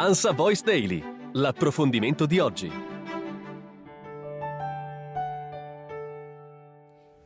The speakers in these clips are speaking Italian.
Ansa Voice Daily, l'approfondimento di oggi.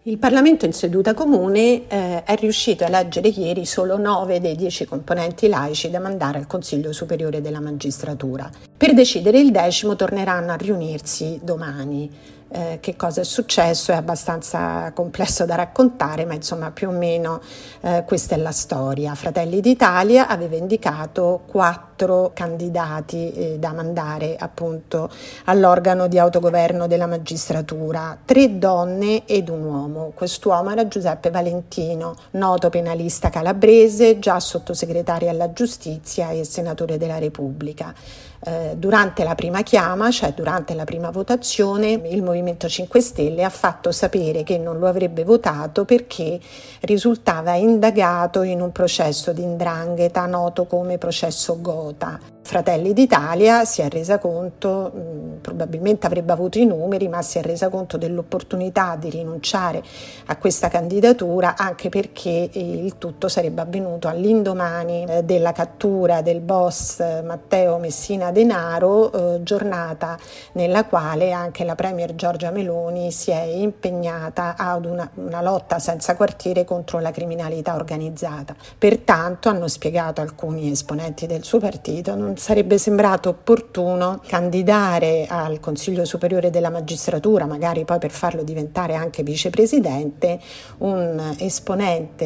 Il Parlamento in seduta comune eh, è riuscito a eleggere ieri solo 9 dei 10 componenti laici da mandare al Consiglio Superiore della Magistratura. Per decidere il decimo torneranno a riunirsi domani. Eh, che cosa è successo, è abbastanza complesso da raccontare, ma insomma più o meno eh, questa è la storia. Fratelli d'Italia aveva indicato quattro candidati eh, da mandare appunto all'organo di autogoverno della magistratura, tre donne ed un uomo. Quest'uomo era Giuseppe Valentino, noto penalista calabrese, già sottosegretario alla giustizia e senatore della Repubblica. Eh, durante la prima chiama, cioè durante la prima votazione, il Movimento 5 Stelle ha fatto sapere che non lo avrebbe votato perché risultava indagato in un processo di indrangheta noto come processo Gota. Fratelli d'Italia si è resa conto, mh, probabilmente avrebbe avuto i numeri, ma si è resa conto dell'opportunità di rinunciare a questa candidatura anche perché eh, il tutto sarebbe avvenuto all'indomani eh, della cattura del boss eh, Matteo Messina Denaro, eh, giornata nella quale anche la Premier Giorgia Meloni si è impegnata ad una, una lotta senza quartiere contro la criminalità organizzata. Pertanto, hanno spiegato alcuni esponenti del suo partito, non sarebbe sembrato opportuno candidare al Consiglio Superiore della Magistratura, magari poi per farlo diventare anche vicepresidente, un esponente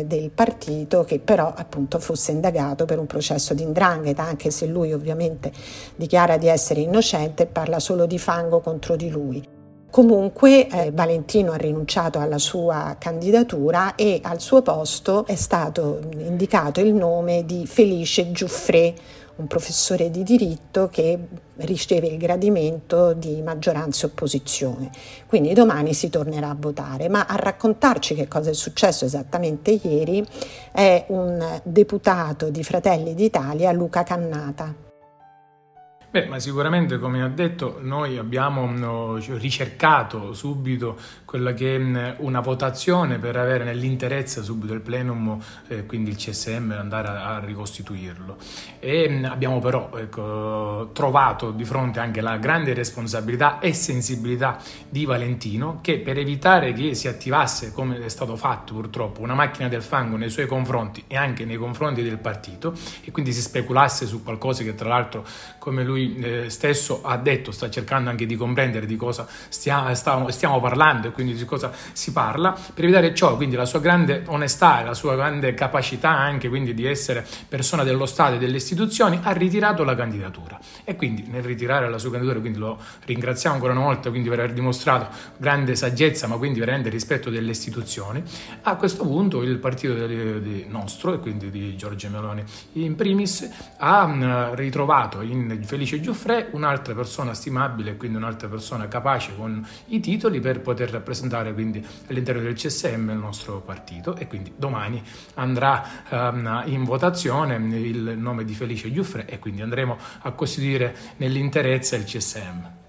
eh, del partito che però appunto fosse indagato per un processo di indrangheta, anche se lui ovviamente dichiara di essere innocente e parla solo di fango contro di lui. Comunque eh, Valentino ha rinunciato alla sua candidatura e al suo posto è stato indicato il nome di Felice Giuffré, un professore di diritto che riceve il gradimento di maggioranza e opposizione. Quindi domani si tornerà a votare, ma a raccontarci che cosa è successo esattamente ieri è un deputato di Fratelli d'Italia, Luca Cannata. Beh, ma sicuramente, come ho detto, noi abbiamo mm, ricercato subito quella che è mm, una votazione per avere nell'interezza subito il plenum, eh, quindi il CSM, andare a, a ricostituirlo. E mm, abbiamo però ecco, trovato di fronte anche la grande responsabilità e sensibilità di Valentino che per evitare che si attivasse, come è stato fatto purtroppo, una macchina del fango nei suoi confronti e anche nei confronti del partito e quindi si speculasse su qualcosa che tra l'altro, come lui eh, stesso ha detto, sta cercando anche di comprendere di cosa stia, sta, stiamo parlando e quindi di cosa si parla, per evitare ciò, quindi la sua grande onestà e la sua grande capacità anche quindi di essere persona dello Stato e delle istituzioni, ha ritirato la candidatura e quindi nel ritirare la sua candidatura, quindi lo ringraziamo ancora una volta quindi, per aver dimostrato grande saggezza ma quindi veramente rispetto delle istituzioni, a questo punto il partito del, di nostro e quindi di Giorgio Meloni in primis ha mm, ritrovato in felice dice Gioffre, un'altra persona stimabile, quindi un'altra persona capace con i titoli per poter rappresentare quindi all'interno del CSM il nostro partito e quindi domani andrà um, in votazione il nome di Felice Giuffre e quindi andremo a costituire nell'interezza il CSM.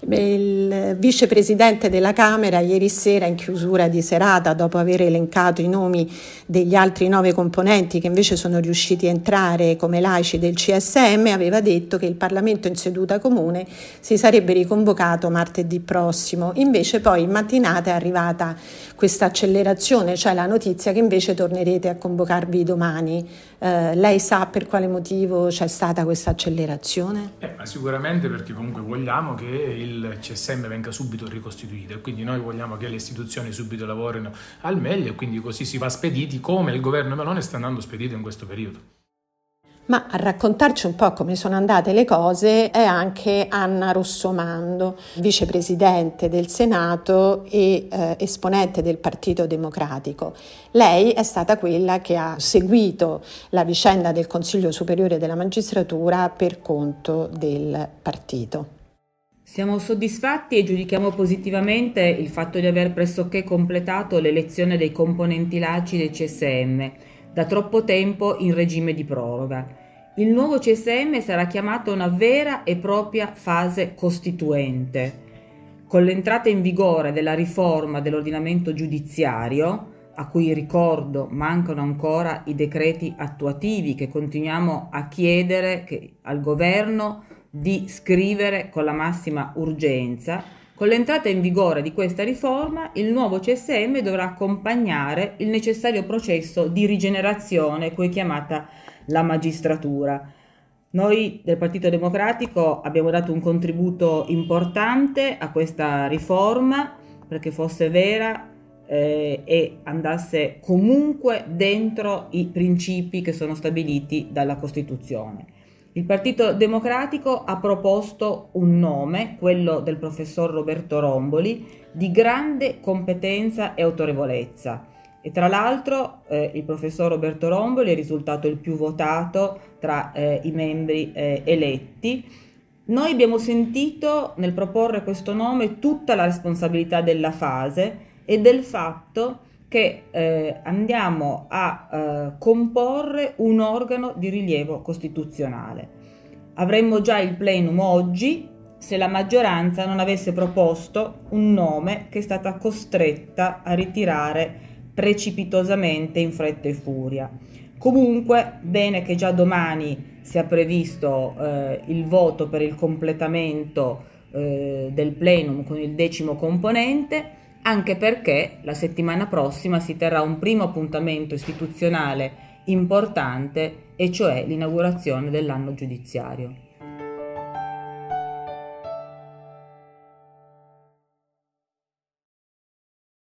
Il vicepresidente della Camera ieri sera in chiusura di serata, dopo aver elencato i nomi degli altri nove componenti che invece sono riusciti a entrare come laici del CSM, aveva detto che il Parlamento in seduta comune si sarebbe riconvocato martedì prossimo. Invece poi in mattinata è arrivata questa accelerazione, cioè la notizia che invece tornerete a convocarvi domani. Eh, lei sa per quale motivo c'è stata questa accelerazione? Eh, sicuramente perché comunque vogliamo che il il CSM venga subito ricostituito e quindi noi vogliamo che le istituzioni subito lavorino al meglio e quindi così si va spediti come il governo Melone sta andando spedito in questo periodo. Ma a raccontarci un po' come sono andate le cose è anche Anna Rossomando, vicepresidente del Senato e eh, esponente del Partito Democratico. Lei è stata quella che ha seguito la vicenda del Consiglio Superiore della Magistratura per conto del partito. Siamo soddisfatti e giudichiamo positivamente il fatto di aver pressoché completato l'elezione dei componenti LACI del CSM, da troppo tempo in regime di proroga. Il nuovo CSM sarà chiamato una vera e propria fase costituente. Con l'entrata in vigore della riforma dell'ordinamento giudiziario, a cui ricordo mancano ancora i decreti attuativi che continuiamo a chiedere che, al governo di scrivere con la massima urgenza. Con l'entrata in vigore di questa riforma, il nuovo CSM dovrà accompagnare il necessario processo di rigenerazione, cui è chiamata la magistratura. Noi del Partito Democratico abbiamo dato un contributo importante a questa riforma perché fosse vera eh, e andasse comunque dentro i principi che sono stabiliti dalla Costituzione. Il Partito Democratico ha proposto un nome, quello del professor Roberto Romboli, di grande competenza e autorevolezza. E tra l'altro eh, il professor Roberto Romboli è risultato il più votato tra eh, i membri eh, eletti. Noi abbiamo sentito nel proporre questo nome tutta la responsabilità della fase e del fatto che eh, andiamo a eh, comporre un organo di rilievo costituzionale. Avremmo già il plenum oggi se la maggioranza non avesse proposto un nome che è stata costretta a ritirare precipitosamente in fretta e furia. Comunque, bene che già domani sia previsto eh, il voto per il completamento eh, del plenum con il decimo componente, anche perché la settimana prossima si terrà un primo appuntamento istituzionale importante, e cioè l'inaugurazione dell'anno giudiziario.